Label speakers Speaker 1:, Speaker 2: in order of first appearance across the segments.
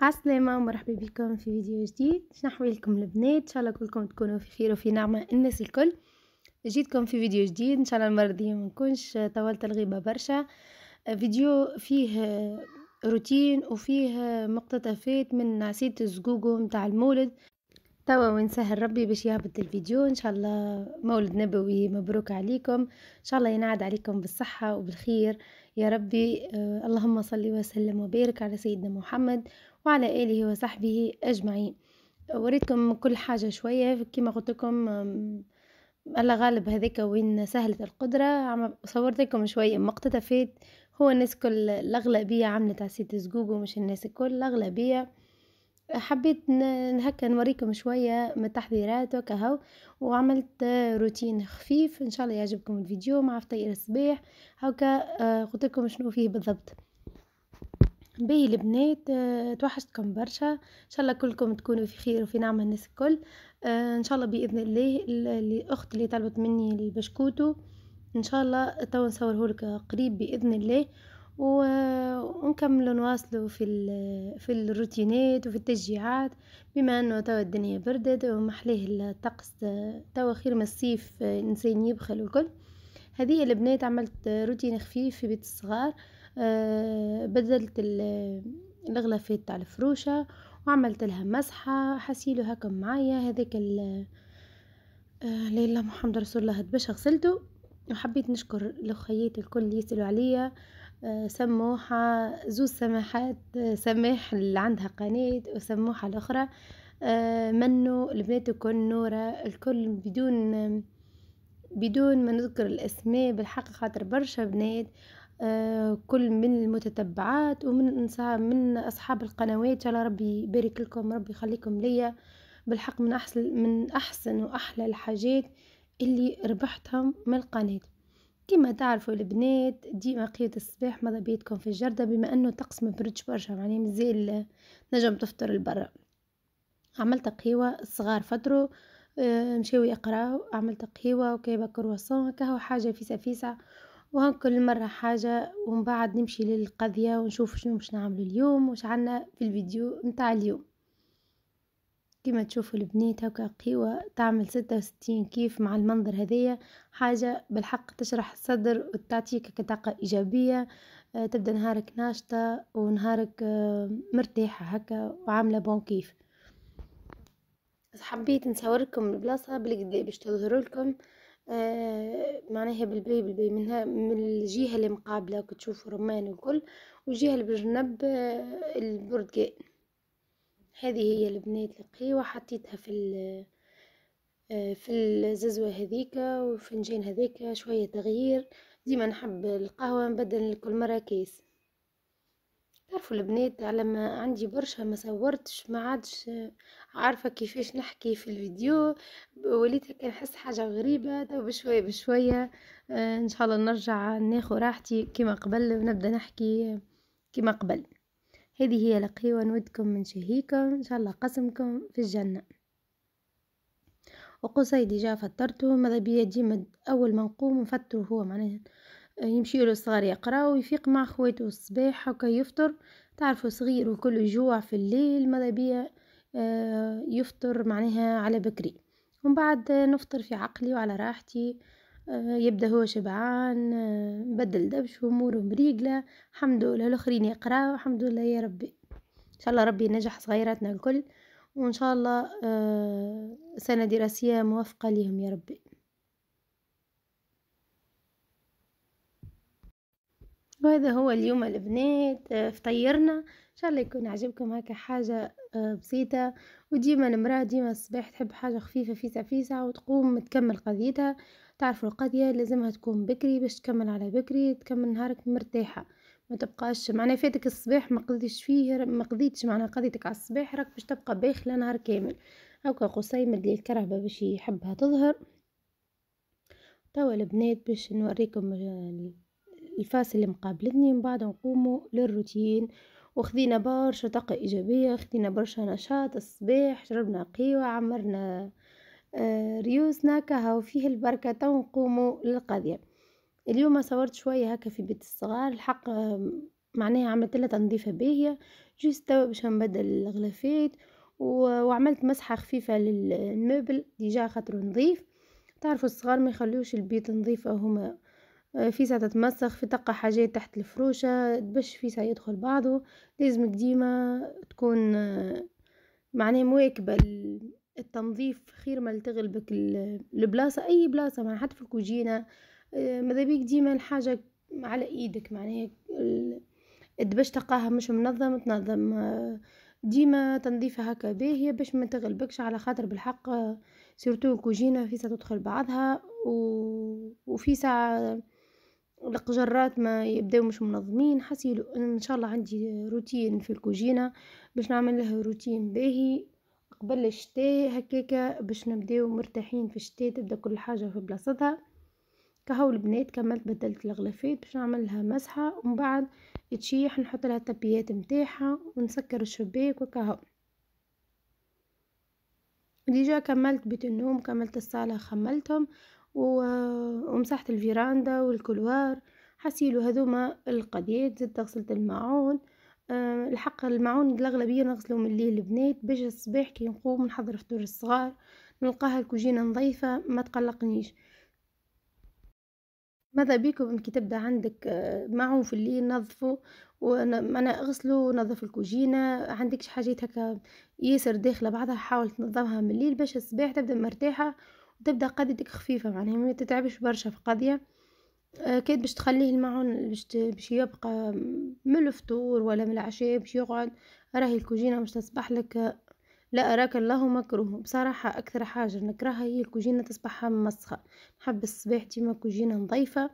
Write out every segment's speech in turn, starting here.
Speaker 1: عسلامة ومرحبا بكم في فيديو جديد شنو لكم البنات ان شاء الله كلكم تكونوا في خير وفي نعمة الناس الكل جيتكم في فيديو جديد ان شاء الله المرة دي ما نكونش طولت الغيبة برشا فيديو فيه روتين وفيه مقتطفات من عصيدة الزقوقو متاع المولد توا وين سهل ربي باش يهبط الفيديو ان شاء الله مولد نبوي مبروك عليكم ان شاء الله ينعد عليكم بالصحة وبالخير يا ربي آه، اللهم صل وسلم وبارك على سيدنا محمد وعلى آله وصحبه أجمعين وريتكم كل حاجة شوية كما قلت لكم الله غالب هذيك وين سهلت القدرة صورت لكم شوية مقتطفات هو الناس كل الأغلبية عملت عسيت زقوق ومش الناس الكل الأغلبية حبيت هكا نوريكم شوية من التحضيرات وكهو وعملت روتين خفيف ان شاء الله يعجبكم الفيديو مع فطير الصباح هكا أه، قلت لكم شنو فيه بالضبط به البنات آه، توحشتكم برشا ان شاء الله كلكم تكونوا في خير وفي نعمه الناس الكل آه، ان شاء الله باذن الله الاخت اللي طلبت مني البشكوتو ان شاء الله تو نصوره لك قريب باذن الله آه، ونكملوا نواصلوا في في الروتينات وفي التشجيعات بما انه توا الدنيا بردت ومحليه الطقس توا خير من الصيف الانسان يبخل والكل هذه البنات عملت روتين خفيف في بيت الصغار آه، بدلت الغلافات تاع الفروشه وعملت لها مسحه حسيلو هكا معايا هذاك لا اله آه، محمد رسول الله دبش غسلته وحبيت نشكر الاخيات الكل اللي يسالوا عليا آه، سموحة زوز سماحات سماح اللي عندها قناة وسموحة الأخرى منو البنات الكل نورة الكل بدون بدون ما نذكر الأسماء بالحق خاطر برشا بنات آه، كل من المتتبعات ومن من اصحاب القنوات يلا ربي يبارك لكم ربي يخليكم ليا بالحق من احسن من احسن واحلى الحاجات اللي ربحتهم من القناه كما تعرفوا البنات ديما قيود الصباح ماذا بيتكم في الجردة بما انه الطقس ما برشا يعني مازال نجم تفطر لبرا عملت قهوة الصغار فطروا آه، مشاو يقراو عملت قهوة وكيبا كرواسون كهو حاجة فيسا فيسا وهن كل مرة حاجة ومن بعد نمشي للقضية ونشوف شنو باش نعمل اليوم وش عنا في الفيديو متاع اليوم كما تشوفوا البنيت هكا قيوة تعمل ستة وستين كيف مع المنظر هذية حاجة بالحق تشرح الصدر وتعطيك طاقة إيجابية آه، تبدا نهارك ناشطة ونهارك آه، مرتاحة هكا وعاملة بون كيف حبيت نصوركم البلاصة بالقدي باش تظهروا لكم آه معناها بالبي بالبي منها من الجهه اللي مقابله كتشوف رمان والكل والجهه اللي بالجنب آه، البرتقال هذه هي البنات القهيوه حطيتها في آه في الززوه هذيك والفنجان هذيك شويه تغيير ديما نحب القهوه نبدل كل مره كيس تعرفوا البنات على ما عندي برشا ما صورتش ما عادش عارفه كيفاش نحكي في الفيديو وليت هكا نحس حاجه غريبه تو بشويه بشويه آه، ان شاء الله نرجع ناخذ راحتي كما قبل ونبدا نحكي كما قبل هذه هي لقيوة نودكم من شهيكم ان شاء الله قسمكم في الجنه وقصيدي جا فطرته ماذا بيا ديما اول ما نقوم نفطر هو معناها يمشيو له الصغار يقراو ويفيق مع خواتو الصباح هكا يفطر تعرفوا صغير وكل يجوع في الليل ماذا بيا آه، يفطر معناها على بكري ومن بعد نفطر في عقلي وعلى راحتي آه، يبدا هو شبعان آه، بدل دبش واموره مريقله الحمد لله الاخرين يقراو الحمد لله يا ربي ان شاء الله ربي ينجح صغيراتنا الكل وان شاء الله سنه دراسيه موفقه ليهم يا ربي وهذا هو اليوم البنات آه، فطيرنا ان شاء الله يكون عجبكم هكا حاجه آه، بسيطه وديما المراه ديما الصباح تحب حاجه خفيفه فيسع فيسع وتقوم تكمل قضيتها تعرفوا القضيه لازمها تكون بكري باش تكمل على بكري تكمل نهارك مرتاحه ما تبقاش معناها فاتك الصباح ما قضيتش فيه ما قضيتش معناها قضيتك على الصباح راك باش تبقى باخله نهار كامل هاكا قصيم اللي الكرهبه باش يحبها تظهر توا البنات باش نوريكم آه، الفاس اللي مقابلتني من بعد نقومه للروتين وخذينا برشا طاقة إيجابية خذينا برشا نشاط الصباح شربنا قهوة عمرنا آه، ريوسنا كهو فيه البركة تو نقوموا للقضية اليوم صورت شوية هكا في بيت الصغار الحق معناها عملت لها تنظيفة باهية جوست توا باش نبدل الغلافات وعملت مسحة خفيفة للمبل ديجا خاطر نظيف تعرفوا الصغار ما يخلوش البيت نظيفه هما فيسا تتمسخ في تقع حاجات تحت الفروشة باش فيسا يدخل بعضه لازمك ديما تكون معناه مواكبة التنظيف خير ما تغلبك البلاصة أي بلاصة معناها حتى في الكوجينة آه، ماذا بيك ديما الحاجة على ايدك معناها باش تلقاها مش منظم تنظم آه، ديما تنظيفها هكا باهية باش ما تغلبكش على خاطر بالحق آه، سيرتو الكوجينة فيسا تدخل بعضها و... وفيسا القجرات ما يبداو مش منظمين حسيلو ان شاء الله عندي روتين في الكوجينه باش نعمل لها روتين باهي قبل الشتاء هكاكا باش نبداو مرتاحين في الشتاء تبدا كل حاجه في بلاصتها كهو البنات كملت بدلت الغلافات باش نعمل لها مسحه ومن بعد تشيح نحط لها التبيات نتاعها ونسكر الشباك وكهو ديجا كملت بيت النوم كملت الصاله خملتهم ومسحت الفيراندا والكلوار حسيلو هذوما القديد زدت غسلت الماعون أه الحق المعون الأغلبية نغسلو من الليل البنات باش الصباح كي نقوم نحضر فطور الصغار نلقاها الكوجينة نظيفة ما تقلقنيش ماذا بيكم كي تبدا عندك آه، معون في الليل نظفه وانا اغسله نظف الكوجينه عندكش حاجات هكا ياسر داخله بعضها حاول تنظمها من الليل باش الصباح تبدا مرتاحه وتبدأ قضيتك خفيفة معناها ما تتعبش برشا في قضية آه، كاد باش تخليه المعون باش يبقى من الفطور ولا من العشاء باش يقعد راهي الكوجينه مش تصبح لك لا اراك الله مكروه بصراحه اكثر حاجه نكرهها هي الكوجينه تصبح مسخه نحب الصباح ديما كوجينه نظيفه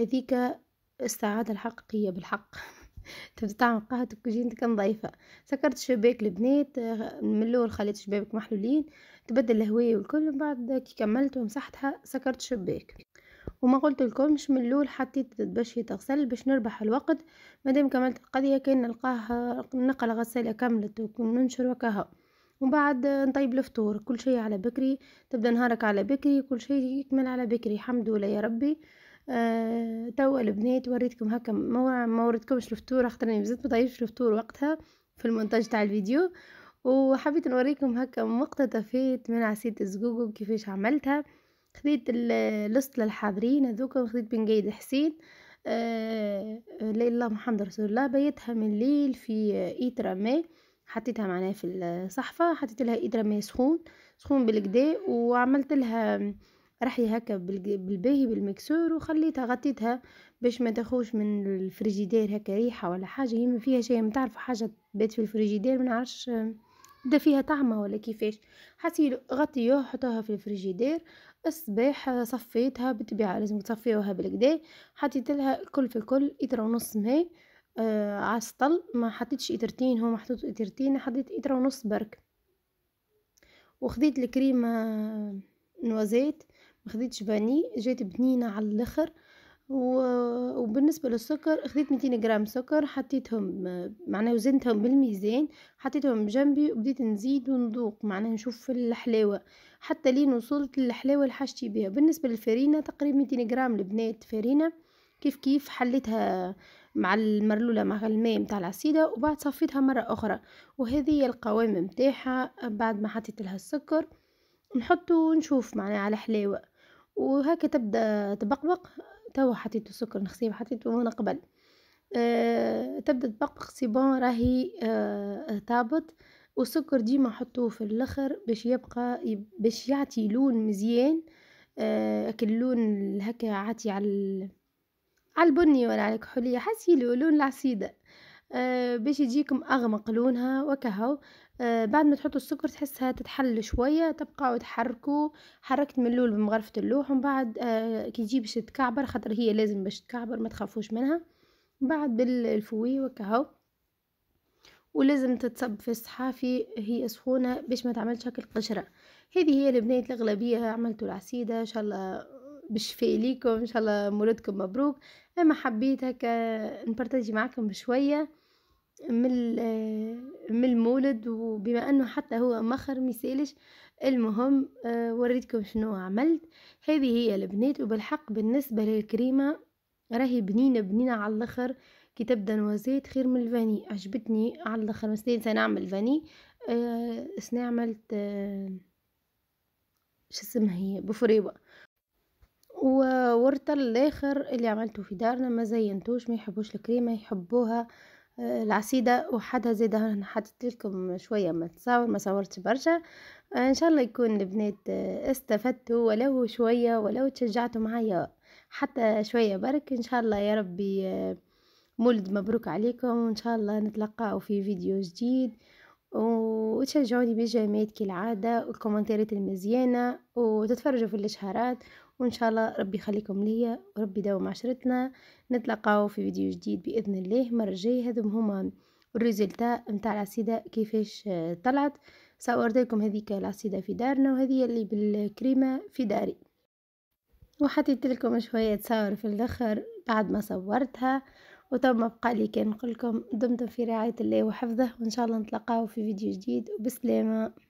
Speaker 1: هذيك السعاده الحقيقيه بالحق تبدا تعمل قهوة تكوجي تكون ضعيفة سكرت الشباك البنات آه، من الاول خليت الشبابك محلولين تبدل الهواية والكل من بعد كي كملت ومسحتها سكرت الشباك وما قلت مش من الاول حطيت باش تغسل باش نربح الوقت مادام كملت القضيه كان نلقاها نقل غساله كملت وننشر وكها وبعد نطيب الفطور كل شيء على بكري تبدا نهارك على بكري كل شيء يكمل على بكري الحمد لله يا ربي آه، توا البنات وريتكم هكا ما ما وريتكمش الفطور خاطرني بزاف ما طيبش الفطور وقتها في المونتاج تاع الفيديو وحبيت نوريكم هكا مقتطفات فيت من عصير الزقوق كيفاش عملتها خذيت اللصت للحاضرين هذوك وخذيت بن قايد حسين آه الا الله محمد رسول الله بيتها من الليل في ايترا ماء حطيتها معناها في الصحفة حطيت لها ايترا ماء سخون سخون بالكدا وعملت لها رحي هكا بالباهي بالمكسور وخليتها غطيتها باش ما تاخوش من الفريجيدير هكا ريحه ولا حاجه هي ما فيها شيء ما تعرفوا حاجه تبات في الفريجيدير ما نعرفش بدا فيها طعمه ولا كيفاش حسي غطيوها حطوها في الفريجيدير الصباح صفيتها بالطبيعه لازم تصفيوها بالكدا حطيت لها الكل في الكل اتر ونص ماء آه عسطل ما حطيتش اترتين هو محطوط اترتين حطيت اتر ونص برك وخذيت الكريمه نوازيت ما خديتش باني جات بنينه على الاخر وبالنسبه للسكر خديت 200 غرام سكر حطيتهم معناه وزنتهم بالميزان حطيتهم جنبي وبديت نزيد وندوق معناه نشوف الحلاوه حتى لين وصلت للحلاوه اللي حشتي بها بالنسبه للفرينه تقريبا 200 غرام لبنات فرينه كيف كيف حليتها مع المرلوله مع الماء متاع العصيده وبعد صفيتها مره اخرى وهذه هي القوام متاعها بعد ما حطيت لها السكر نحطه ونشوف معناه على حلاوه وهكا تبدا تبقبق توا حطيتو سكر نخسيب حطيتو من قبل أه تبدا تبقبق سي بون راهي أه طابت والسكر ديما حطوه في الاخر باش يبقى باش يعطي لون مزيان أه اللون هكا عاتي على على البني ولا على الكحوليه حسي لون العصيده أه باش يجيكم اغمق لونها وكهو آه، بعد ما تحطوا السكر تحسها تتحل شوية تبقاو تحركوا حركت من اللول بمغرفة اللوح ومن بعد آه، كي تجي باش تكعبر خاطر هي لازم باش تكعبر ما تخافوش منها بعد بالفوي وكهو ولازم تتصب في الصحافي هي سخونة باش ما تعمل شكل القشرة هذه هي البنات الأغلبية عملتوا العسيدة إن شاء الله بالشفاء ليكم إن شاء الله مولدكم مبروك أما حبيت هكا نبارتاجي معكم بشوية من من المولد وبما انه حتى هو مخر مثالش المهم آه، وريتكم شنو عملت هذه هي البنات وبالحق بالنسبه للكريمه راهي بنينه بنينه على الاخر كي تبدا نوازيت خير من الفاني عجبتني على الاخر مستين سنعمل فاني آه عملت آه شو اسمها هي بفريبه وورطه الاخر اللي عملته في دارنا ما زينتوش ما يحبوش الكريمه يحبوها آه العسيده وحدها زيدة هنا حطيت لكم شويه ما تصور ما صورت برشا ان شاء الله يكون البنات آه، استفدتوا ولو شويه ولو تشجعتوا معايا حتى شويه برك ان شاء الله يا ربي آه، مولد مبروك عليكم وان شاء الله نتلقاو في فيديو جديد وتشجعوني بالجيمات كالعاده والكومنتات المزيانه وتتفرجوا في الاشهارات وإن شاء الله ربي يخليكم ليا وربي يداوم عشرتنا نتلقاو في فيديو جديد بإذن الله المرة الجاية هذو هما الريزلتا نتاع العصيده كيفاش آه، طلعت صورت لكم هذيك العصيده في دارنا وهذه اللي بالكريمة في داري وحطيت لكم شوية صور في الاخر بعد ما صورتها وتم ما بقى لي كان نقول لكم دمتم في رعاية الله وحفظه وان شاء الله نتلقاو في فيديو جديد وبسلامة